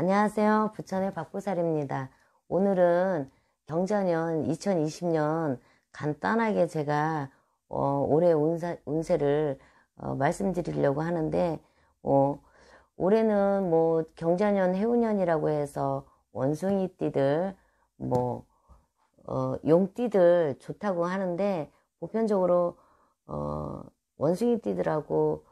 안녕하세요. 부천의 박보살입니다. 오늘은 경자년 2020년 간단하게 제가 어, 올해 운세, 를 어, 말씀드리려고 하는데 어, 올해는 뭐 경자년 해운년이라고 해서 원숭이띠들 뭐 어, 용띠들 좋다고 하는데 보편적으로 어, 원숭이띠들하고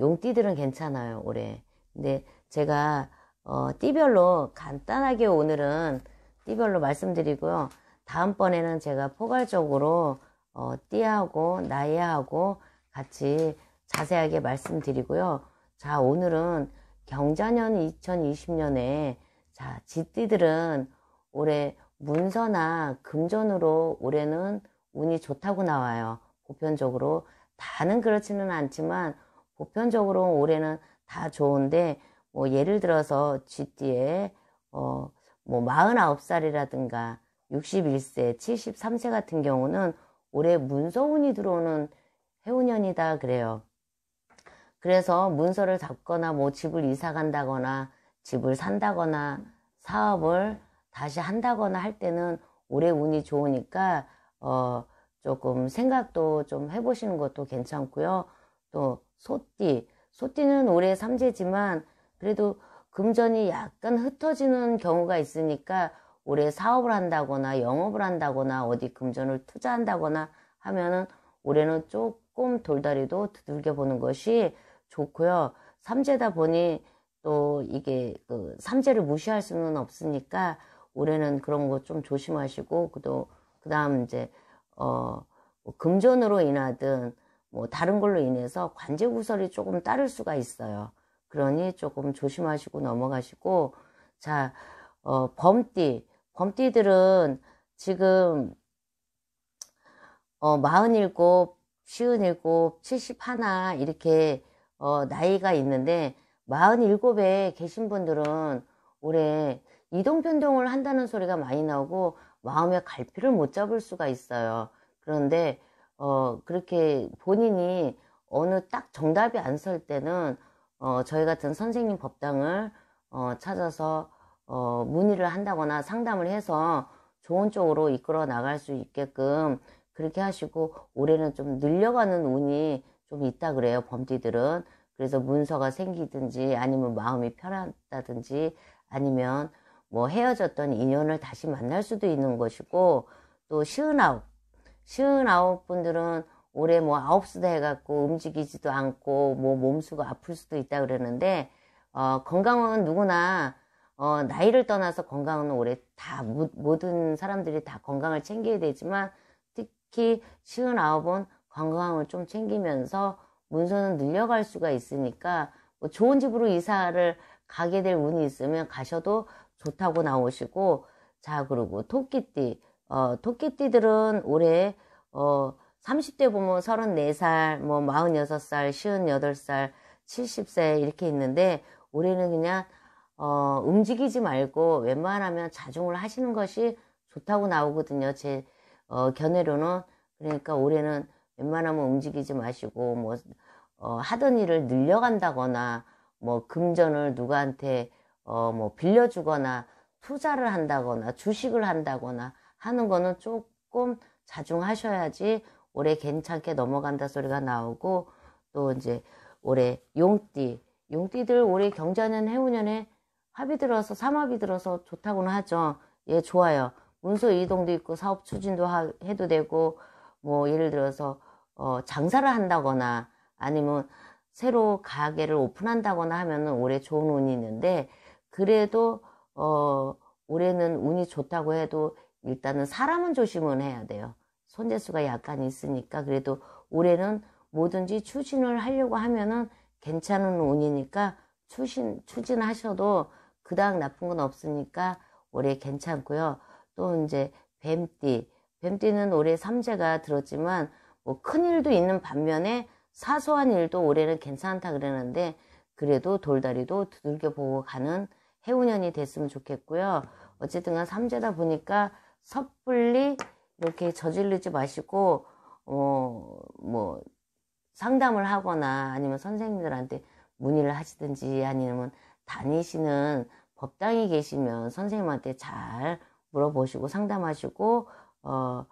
용띠들은 괜찮아요 올해. 근데 제가 어, 띠별로 간단하게 오늘은 띠별로 말씀드리고요. 다음번에는 제가 포괄적으로 어, 띠하고 나이하고 같이 자세하게 말씀드리고요. 자, 오늘은 경자년 2020년에 자, 지띠들은 올해 문서나 금전으로 올해는 운이 좋다고 나와요. 보편적으로 다는 그렇지는 않지만 보편적으로 올해는 다 좋은데 뭐 예를 들어서 쥐띠에 어, 뭐 49살이라든가 61세, 73세 같은 경우는 올해 문서운이 들어오는 해운년이다 그래요. 그래서 문서를 잡거나 뭐 집을 이사 간다거나 집을 산다거나 사업을 다시 한다거나 할 때는 올해 운이 좋으니까 어 조금 생각도 좀 해보시는 것도 괜찮고요. 또 소띠, 소띠는 올해 삼재지만 그래도 금전이 약간 흩어지는 경우가 있으니까 올해 사업을 한다거나 영업을 한다거나 어디 금전을 투자한다거나 하면은 올해는 조금 돌다리도 두들겨 보는 것이 좋고요. 삼재다 보니 또 이게 그 삼재를 무시할 수는 없으니까 올해는 그런 거 좀 조심하시고 그도 그다음 이제 어뭐 금전으로 인하든 뭐 다른 걸로 인해서 관제 구설이 조금 따를 수가 있어요. 그러니 조금 조심하시고 넘어가시고 자 어, 범띠 범띠들은 지금 어, 47, 57, 71 이렇게 어, 나이가 있는데 47에 계신 분들은 올해 이동 변동을 한다는 소리가 많이 나오고 마음의 갈피를 못 잡을 수가 있어요. 그런데 어, 그렇게 본인이 어느 딱 정답이 안 설 때는 어, 저희 같은 선생님 법당을 어, 찾아서 어, 문의를 한다거나 상담을 해서 좋은 쪽으로 이끌어 나갈 수 있게끔 그렇게 하시고 올해는 좀 늘려가는 운이 좀 있다 그래요 범띠들은 그래서 문서가 생기든지 아니면 마음이 편하다든지 아니면 뭐 헤어졌던 인연을 다시 만날 수도 있는 것이고 또 시은아홉 시은아홉 분들은 올해 뭐 아홉 수다 해갖고 움직이지도 않고 뭐 몸수가 아플 수도 있다 그러는데 어, 건강은 누구나 어, 나이를 떠나서 건강은 올해 다 모든 사람들이 다 건강을 챙겨야 되지만 특히 시은 아홉은 건강을 좀 챙기면서 문서는 늘려갈 수가 있으니까 뭐 좋은 집으로 이사를 가게 될 운이 있으면 가셔도 좋다고 나오시고 자 그리고 토끼띠 어, 토끼띠들은 올해 어, 30대 보면 34살, 뭐 46살, 58살, 70세 이렇게 있는데 올해는 그냥 어, 움직이지 말고 웬만하면 자중을 하시는 것이 좋다고 나오거든요. 제 어, 견해로는 그러니까 올해는 웬만하면 움직이지 마시고 뭐 어, 하던 일을 늘려간다거나 뭐 금전을 누구한테 어, 뭐 빌려주거나 투자를 한다거나 주식을 한다거나 하는 거는 조금 자중하셔야지 올해 괜찮게 넘어간다 소리가 나오고 또 이제 올해 용띠 용띠들 올해 경자년 해운년에 합이 들어서 삼합이 들어서 좋다고는 하죠. 예 좋아요. 문서 이동도 있고 사업 추진도 하, 해도 되고 뭐 예를 들어서 어, 장사를 한다거나 아니면 새로 가게를 오픈한다거나 하면은 올해 좋은 운이 있는데 그래도 어 올해는 운이 좋다고 해도 일단은 사람은 조심은 해야 돼요. 손재수가 약간 있으니까 그래도 올해는 뭐든지 추진을 하려고 하면은 괜찮은 운이니까 추진, 추진하셔도 그닥 나쁜 건 없으니까 올해 괜찮고요. 또 이제 뱀띠. 뱀띠는 올해 삼재가 들었지만 뭐 큰 일도 있는 반면에 사소한 일도 올해는 괜찮다 그러는데 그래도 돌다리도 두들겨 보고 가는 해운년이 됐으면 좋겠고요. 어쨌든 간 삼재다 보니까 섣불리 이렇게 저질르지 마시고 어 뭐 상담을 하거나 아니면 선생님들한테 문의를 하시든지 아니면 다니시는 법당에 계시면 선생님한테 잘 물어보시고 상담하시고 어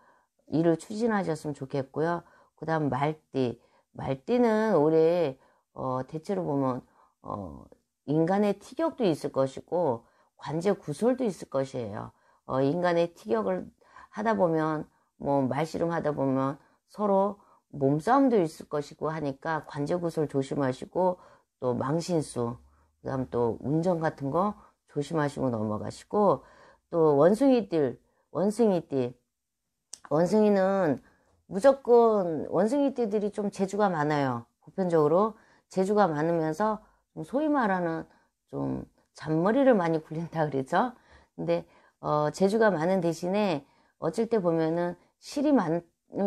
일을 추진하셨으면 좋겠고요. 그다음 말띠 말띠는 올해 어 대체로 보면 어 인간의 티격도 있을 것이고 관제 구설도 있을 것이에요. 어 인간의 티격을 하다 보면 뭐 말씨름 하다 보면 서로 몸싸움도 있을 것이고 하니까 관제구슬 조심하시고 또 망신수 그다음 또 운전 같은 거 조심하시고 넘어가시고 또 원숭이들 원숭이띠 원숭이는 무조건 원숭이띠들이 좀 재주가 많아요 보편적으로 재주가 많으면서 소위 말하는 좀 잔머리를 많이 굴린다 그러죠 근데 어, 재주가 많은 대신에 어쩔 때 보면은 실이 많을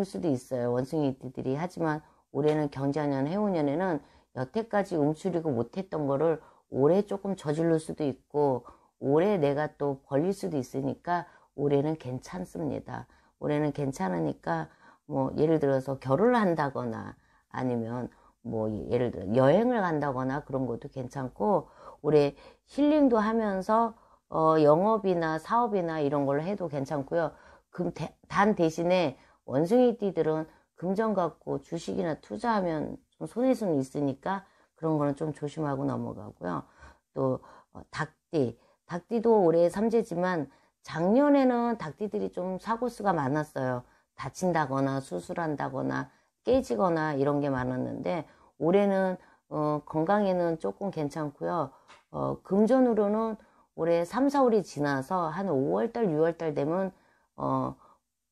수도 있어요. 원숭이들이. 하지만 올해는 경자년, 해운년에는 여태까지 움츠리고 못했던 거를 올해 조금 저질러 수도 있고 올해 내가 또 벌릴 수도 있으니까 올해는 괜찮습니다. 올해는 괜찮으니까 뭐 예를 들어서 결혼을 한다거나 아니면 뭐 예를 들어 여행을 간다거나 그런 것도 괜찮고 올해 힐링도 하면서 어 영업이나 사업이나 이런 걸로 해도 괜찮고요. 금, 단 대신에 원숭이띠들은 금전 갖고 주식이나 투자하면 좀 손해수는 있으니까 그런 거는 좀 조심하고 넘어가고요. 또 어, 닭띠, 닭띠도 올해 삼재지만 작년에는 닭띠들이 좀 사고수가 많았어요. 다친다거나 수술한다거나 깨지거나 이런 게 많았는데 올해는 어, 건강에는 조금 괜찮고요. 어, 금전으로는 올해 3, 4월이 지나서 한 5월달, 6월달 되면 어,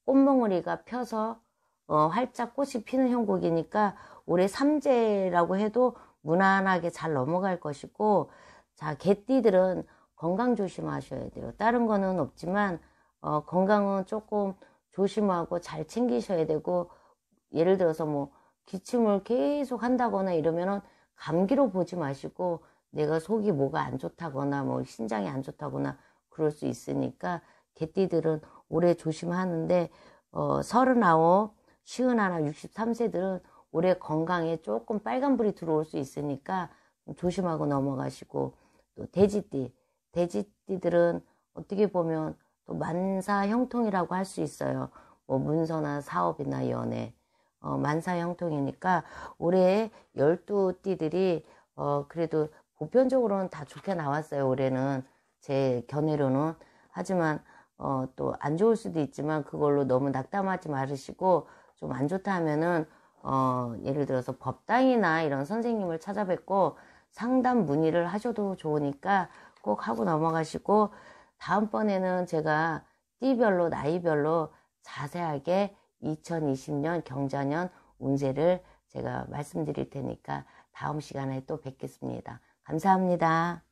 꽃몽우리가 펴서 어, 활짝 꽃이 피는 형국이니까 올해 삼재라고 해도 무난하게 잘 넘어갈 것이고 자 개띠들은 건강 조심하셔야 돼요. 다른 거는 없지만 어, 건강은 조금 조심하고 잘 챙기셔야 되고 예를 들어서 뭐 기침을 계속 한다거나 이러면은 감기로 보지 마시고 내가 속이 뭐가 안 좋다거나 뭐 신장이 안 좋다거나 그럴 수 있으니까 개띠들은 올해 조심하는데 어, 39, 5나 63세들은 올해 건강에 조금 빨간불이 들어올 수 있으니까 조심하고 넘어가시고 또 돼지띠, 돼지띠들은 어떻게 보면 또 만사 형통이라고 할 수 있어요. 뭐 문서나 사업이나 연애, 어, 만사 형통이니까 올해 12띠들이 어, 그래도 보편적으로는 다 좋게 나왔어요. 올해는 제 견해로는 하지만 어, 또 안 좋을 수도 있지만 그걸로 너무 낙담하지 마시고 좀 안 좋다 하면은 어, 예를 들어서 법당이나 이런 선생님을 찾아뵙고 상담 문의를 하셔도 좋으니까 꼭 하고 넘어가시고 다음번에는 제가 띠별로 나이별로 자세하게 2020년 경자년 운세를 제가 말씀드릴 테니까 다음 시간에 또 뵙겠습니다. 감사합니다.